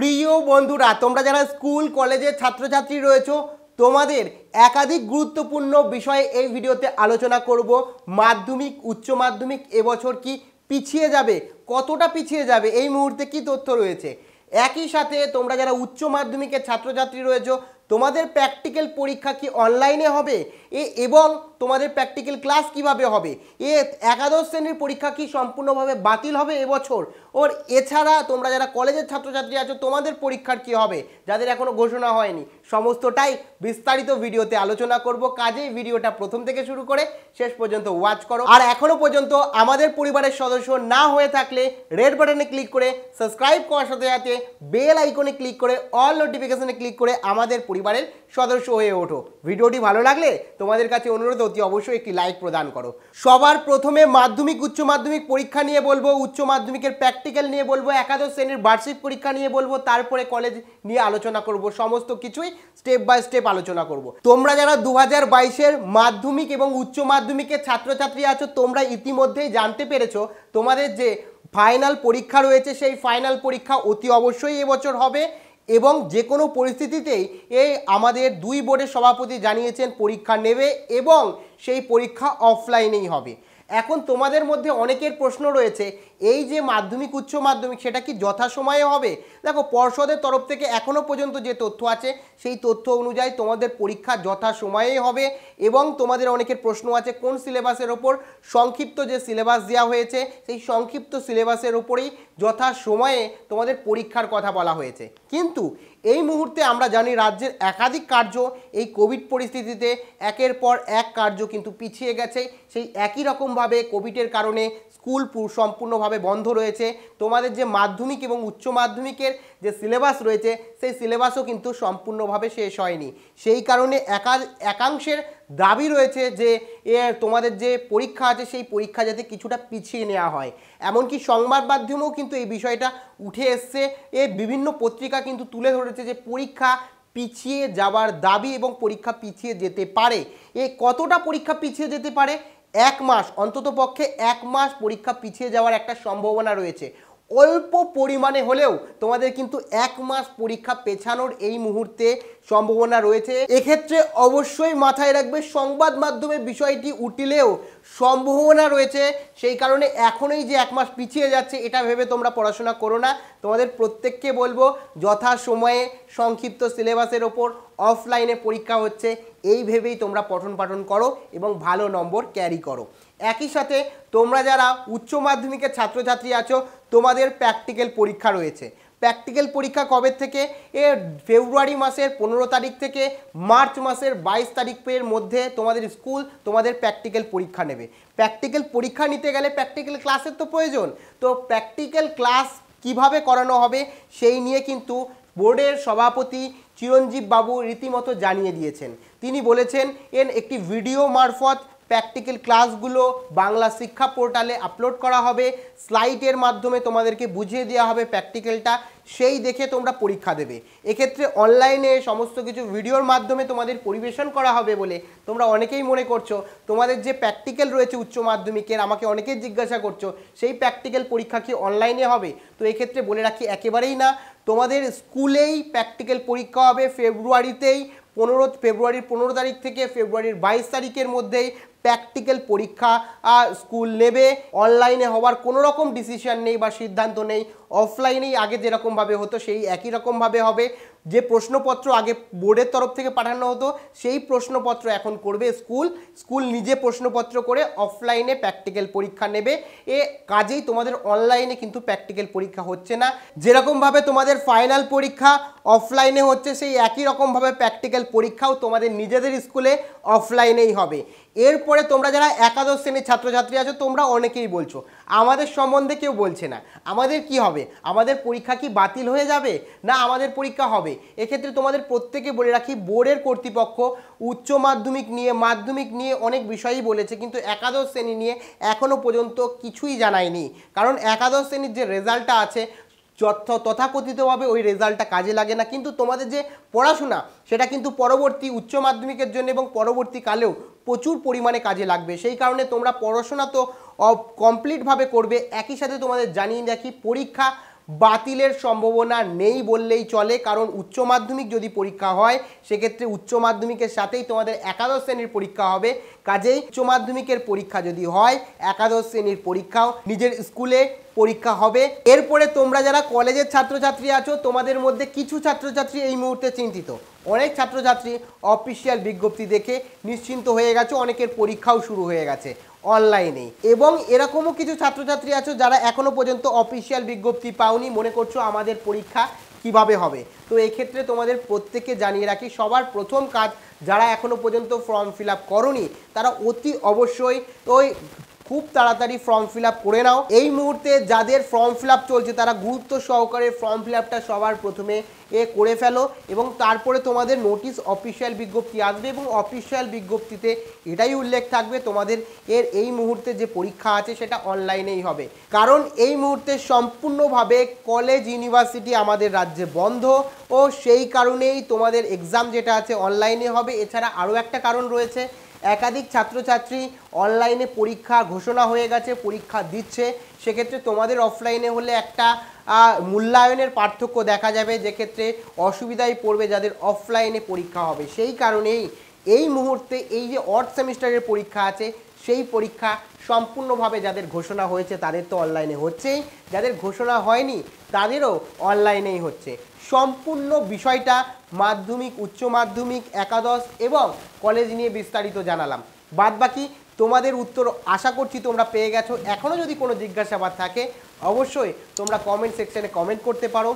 প্রিয় বন্ধুরা তোমরা যারা স্কুল কলেজের ছাত্রছাত্রী রয়েছো তোমাদের একাধিক গুরুত্বপূর্ণ বিষয়ে এই ভিডিওতে আলোচনা করব মাধ্যমিক উচ্চ মাধ্যমিক এবছর কি পিছিয়ে যাবে কতটা পিছিয়ে যাবে এই মুহূর্তে কি তথ্য রয়েছে একই সাথে তোমরা যারা উচ্চ মাধ্যমিকের ছাত্রছাত্রী রয়েছো তোমাদের প্র্যাকটিক্যাল পরীক্ষা কি অনলাইনে হবে এ এবং তোমাদের প্র্যাকটিক্যাল ক্লাস কিভাবে হবে এ একাদশ শ্রেণীর পরীক্ষা কি সম্পূর্ণভাবে বাতিল হবে এবছর ওর এছাড়া তোমরা যারা কলেজের ছাত্রছাত্রী আছো তোমাদের পরীক্ষার কি হবে যাদের এখনও ঘোষণা হয়নি সমস্তটাই বিস্তারিত ভিডিওতে আলোচনা করব কাজেই ভিডিওটা প্রথম থেকে শুরু করে শেষ পর্যন্ত ওয়াচ করো আর এখনও পর্যন্ত আমাদের পরিবারের সদস্য না হয়ে থাকলে রেড বাটনে ক্লিক করে সাবস্ক্রাইব করার সাথে সাথে বেল আইকনে ক্লিক করে অল নোটিফিকেশনে ক্লিক করে আমাদের পরিবারের সদস্য হয়ে ওঠো ভিডিওটি ভালো লাগলে তোমাদের কাছে অনুরোধ অতি অবশ্যই একটি লাইক প্রদান করো সবার প্রথমে মাধ্যমিক উচ্চ মাধ্যমিক পরীক্ষা নিয়ে বলবো উচ্চ মাধ্যমিকের প্র্যাকটিক্যাল নিয়ে বলবো একাদশ শ্রেণীর বার্ষিক পরীক্ষা নিয়ে বলবো তারপরে কলেজ নিয়ে আলোচনা করব সমস্ত কিছুই স্টেপ বাই স্টেপ আলোচনা করব তোমরা যারা দু হাজার মাধ্যমিক এবং উচ্চ মাধ্যমিকের ছাত্রছাত্রী আছো তোমরা ইতিমধ্যেই জানতে পেরেছো তোমাদের যে ফাইনাল পরীক্ষা রয়েছে সেই ফাইনাল পরীক্ষা অতি অবশ্যই এবছর হবে এবং যে কোনো পরিস্থিতিতেই এই আমাদের দুই বোর্ডের সভাপতি জানিয়েছেন পরীক্ষা নেবে এবং সেই পরীক্ষা অফলাইনেই হবে এখন তোমাদের মধ্যে অনেকের প্রশ্ন রয়েছে এই যে মাধ্যমিক উচ্চ মাধ্যমিক সেটা কি যথাসময়ে হবে দেখো পর্ষদের তরফ থেকে এখনও পর্যন্ত যে তথ্য আছে সেই তথ্য অনুযায়ী তোমাদের পরীক্ষা যথাসময়েই হবে এবং তোমাদের অনেকের প্রশ্ন আছে কোন সিলেবাসের ওপর সংক্ষিপ্ত যে সিলেবাস দেওয়া হয়েছে সেই সংক্ষিপ্ত সিলেবাসের ওপরেই যথাসময়ে তোমাদের পরীক্ষার কথা বলা হয়েছে কিন্তু এই মুহূর্তে আমরা জানি রাজ্যের একাধিক কার্য এই কোভিড পরিস্থিতিতে একের পর এক কার্য কিন্তু পিছিয়ে গেছে সেই একই রকমভাবে কোভিডের কারণে স্কুল সম্পূর্ণভাবে বন্ধ রয়েছে তোমাদের যে মাধ্যমিক এবং উচ্চ মাধ্যমিকের যে সিলেবাস রয়েছে সেই সিলেবাসও কিন্তু সম্পূর্ণভাবে শেষ হয়নি সেই কারণে একা একাংশের দাবি রয়েছে যে তোমাদের যে পরীক্ষা আছে সেই পরীক্ষা যাতে কিছুটা পিছিয়ে নেওয়া হয় এমনকি সংবাদ মাধ্যমেও কিন্তু এই বিষয়টা উঠে এসছে এ বিভিন্ন পত্রিকা কিন্তু তুলে ধরেছে যে পরীক্ষা পিছিয়ে যাওয়ার দাবি এবং পরীক্ষা পিছিয়ে যেতে পারে এ কতটা পরীক্ষা পিছিয়ে যেতে পারে এক মাস অন্তত পক্ষে এক মাস পরীক্ষা পিছিয়ে যাওয়ার একটা সম্ভাবনা রয়েছে অল্প পরিমাণে হলেও তোমাদের কিন্তু এক মাস পরীক্ষা পেছানোর এই মুহূর্তে সম্ভাবনা রয়েছে এক্ষেত্রে অবশ্যই মাথায় রাখবে সংবাদ মাধ্যমে বিষয়টি উঠিলেও সম্ভাবনা রয়েছে সেই কারণে এখনই যে এক মাস পিছিয়ে যাচ্ছে এটা ভেবে তোমরা পড়াশোনা করো না তোমাদের প্রত্যেককে বলবো যথা সময়ে সংক্ষিপ্ত সিলেবাসের ওপর অফলাইনে পরীক্ষা হচ্ছে এই ভেবেই তোমরা পঠন পাঠন করো এবং ভালো নম্বর ক্যারি করো একই সাথে তোমরা যারা উচ্চ মাধ্যমিকের ছাত্রছাত্রী আছো তোমাদের প্র্যাকটিক্যাল পরীক্ষা রয়েছে প্র্যাকটিক্যাল পরীক্ষা কবে থেকে এ ফেব্রুয়ারি মাসের পনেরো তারিখ থেকে মার্চ মাসের বাইশ তারিখের মধ্যে তোমাদের স্কুল তোমাদের প্র্যাকটিক্যাল পরীক্ষা নেবে প্র্যাকটিক্যাল পরীক্ষা নিতে গেলে প্র্যাকটিক্যাল ক্লাসের তো প্রয়োজন তো প্র্যাকটিক্যাল ক্লাস কিভাবে করানো হবে সেই নিয়ে কিন্তু বোর্ডের সভাপতি চিরঞ্জীব বাবু রীতিমতো জানিয়ে দিয়েছেন তিনি বলেছেন এর একটি ভিডিও মারফত প্র্যাকটিক্যাল ক্লাসগুলো বাংলা শিক্ষা পোর্টালে আপলোড করা হবে স্লাইডের মাধ্যমে তোমাদেরকে বুঝিয়ে দেওয়া হবে প্র্যাকটিক্যালটা সেই দেখে তোমরা পরীক্ষা দেবে এক্ষেত্রে অনলাইনে সমস্ত কিছু ভিডিওর মাধ্যমে তোমাদের পরিবেশন করা হবে বলে তোমরা অনেকেই মনে করছো তোমাদের যে প্র্যাকটিক্যাল রয়েছে উচ্চ মাধ্যমিকের আমাকে অনেকেই জিজ্ঞাসা করছো সেই প্র্যাকটিক্যাল পরীক্ষা কি অনলাইনে হবে তো এক্ষেত্রে বলে রাখি একেবারেই না তোমাদের স্কুলেই প্র্যাকটিক্যাল পরীক্ষা হবে ফেব্রুয়ারিতেই পনেরো ফেব্রুয়ারির পনেরো তারিখ থেকে ফেব্রুয়ারির বাইশ তারিখের মধ্যেই প্র্যাকটিক্যাল পরীক্ষা স্কুল নেবে অনলাইনে হওয়ার কোনো রকম ডিসিশান নেই বা সিদ্ধান্ত নেই অফলাইনেই আগে যেরকমভাবে হতো সেই একই রকমভাবে হবে যে প্রশ্নপত্র আগে বোর্ডের তরফ থেকে পাঠানো হতো সেই প্রশ্নপত্র এখন করবে স্কুল স্কুল নিজে প্রশ্নপত্র করে অফলাইনে প্র্যাকটিক্যাল পরীক্ষা নেবে এ কাজেই তোমাদের অনলাইনে কিন্তু প্র্যাকটিক্যাল পরীক্ষা হচ্ছে না যেরকমভাবে তোমাদের ফাইনাল পরীক্ষা অফলাইনে হচ্ছে সেই একই রকমভাবে প্র্যাকটিক্যাল পরীক্ষাও তোমাদের নিজেদের স্কুলে অফলাইনেই হবে এরপরে তোমরা যারা একাদশ শ্রেণীর ছাত্রছাত্রী আছো তোমরা অনেকেই বলছো আমাদের সম্বন্ধে কেউ বলছে না আমাদের কি হবে আমাদের পরীক্ষা কি বাতিল হয়ে যাবে না আমাদের পরীক্ষা হবে এক্ষেত্রে তোমাদের প্রত্যেকে বলে রাখি বোর্ডের কর্তৃপক্ষ উচ্চ মাধ্যমিক নিয়ে মাধ্যমিক নিয়ে অনেক বিষয়ই বলেছে কিন্তু একাদশ শ্রেণী নিয়ে এখনও পর্যন্ত কিছুই জানায়নি কারণ একাদশ শ্রেণীর যে রেজাল্টটা আছে তথাকথিতভাবে ওই রেজাল্টটা কাজে লাগে না কিন্তু তোমাদের যে পড়াশোনা সেটা কিন্তু পরবর্তী উচ্চ মাধ্যমিকের জন্য এবং পরবর্তীকালেও প্রচুর পরিমাণে কাজে লাগবে সেই কারণে তোমরা পড়াশোনা তো কমপ্লিটভাবে করবে একই সাথে তোমাদের জানিয়ে দেখি পরীক্ষা বাতিলের সম্ভাবনা নেই বললেই চলে কারণ উচ্চ মাধ্যমিক যদি পরীক্ষা হয় সেক্ষেত্রে উচ্চ মাধ্যমিকের সাথেই তোমাদের একাদশ শ্রেণীর পরীক্ষা হবে কাজেই উচ্চ মাধ্যমিকের পরীক্ষা যদি হয় একাদশ শ্রেণীর পরীক্ষাও নিজের স্কুলে পরীক্ষা হবে এরপরে তোমরা যারা কলেজের ছাত্রছাত্রী আছো তোমাদের মধ্যে কিছু ছাত্রছাত্রী এই মুহূর্তে চিন্তিত অনেক ছাত্রছাত্রী অফিসিয়াল বিজ্ঞপ্তি দেখে নিশ্চিন্ত হয়ে গেছে অনেকের পরীক্ষাও শুরু হয়ে গেছে অনলাইনে এবং এরকমও কিছু ছাত্রছাত্রী আছো যারা এখনও পর্যন্ত অফিসিয়াল বিজ্ঞপ্তি পাওনি মনে করছো আমাদের পরীক্ষা কিভাবে হবে তো এক্ষেত্রে তোমাদের প্রত্যেককে জানিয়ে রাখি সবার প্রথম কাজ যারা এখনও পর্যন্ত ফর্ম ফিল আপ করনি তারা অতি অবশ্যই ওই খুব তাড়াতাড়ি ফর্ম ফিল করে নাও এই মুহূর্তে যাদের ফর্ম ফিল চলছে তারা গুরুত্ব সহকারে ফর্ম ফিল সবার প্রথমে এ করে ফেলো এবং তারপরে তোমাদের নোটিশ অফিসিয়াল বিজ্ঞপ্তি আসবে এবং অফিসিয়াল বিজ্ঞপ্তিতে এটাই উল্লেখ থাকবে তোমাদের এর এই মুহূর্তে যে পরীক্ষা আছে সেটা অনলাইনেই হবে কারণ এই মুহূর্তে সম্পূর্ণভাবে কলেজ ইউনিভার্সিটি আমাদের রাজ্যে বন্ধ ও সেই কারণেই তোমাদের এক্সাম যেটা আছে অনলাইনে হবে এছাড়া আরও একটা কারণ রয়েছে একাধিক ছাত্রছাত্রী অনলাইনে পরীক্ষা ঘোষণা হয়ে গেছে পরীক্ষা দিচ্ছে সেক্ষেত্রে তোমাদের অফলাইনে হলে একটা মূল্যায়নের পার্থক্য দেখা যাবে যে ক্ষেত্রে অসুবিধায় পড়বে যাদের অফলাইনে পরীক্ষা হবে সেই কারণেই এই মুহূর্তে এই যে অর্থ সেমিস্টারের পরীক্ষা আছে সেই পরীক্ষা সম্পূর্ণভাবে যাদের ঘোষণা হয়েছে তাদের তো অনলাইনে হচ্ছেই যাদের ঘোষণা হয়নি তাদেরও অনলাইনেই হচ্ছে সম্পূর্ণ বিষয়টা মাধ্যমিক উচ্চ মাধ্যমিক একাদশ এবং কলেজ নিয়ে বিস্তারিত জানালাম বাদ বাকি তোমাদের উত্তর আশা করছি তোমরা পেয়ে গেছো এখনও যদি কোনো জিজ্ঞাসাবাদ থাকে অবশ্যই তোমরা কমেন্ট সেকশানে কমেন্ট করতে পারো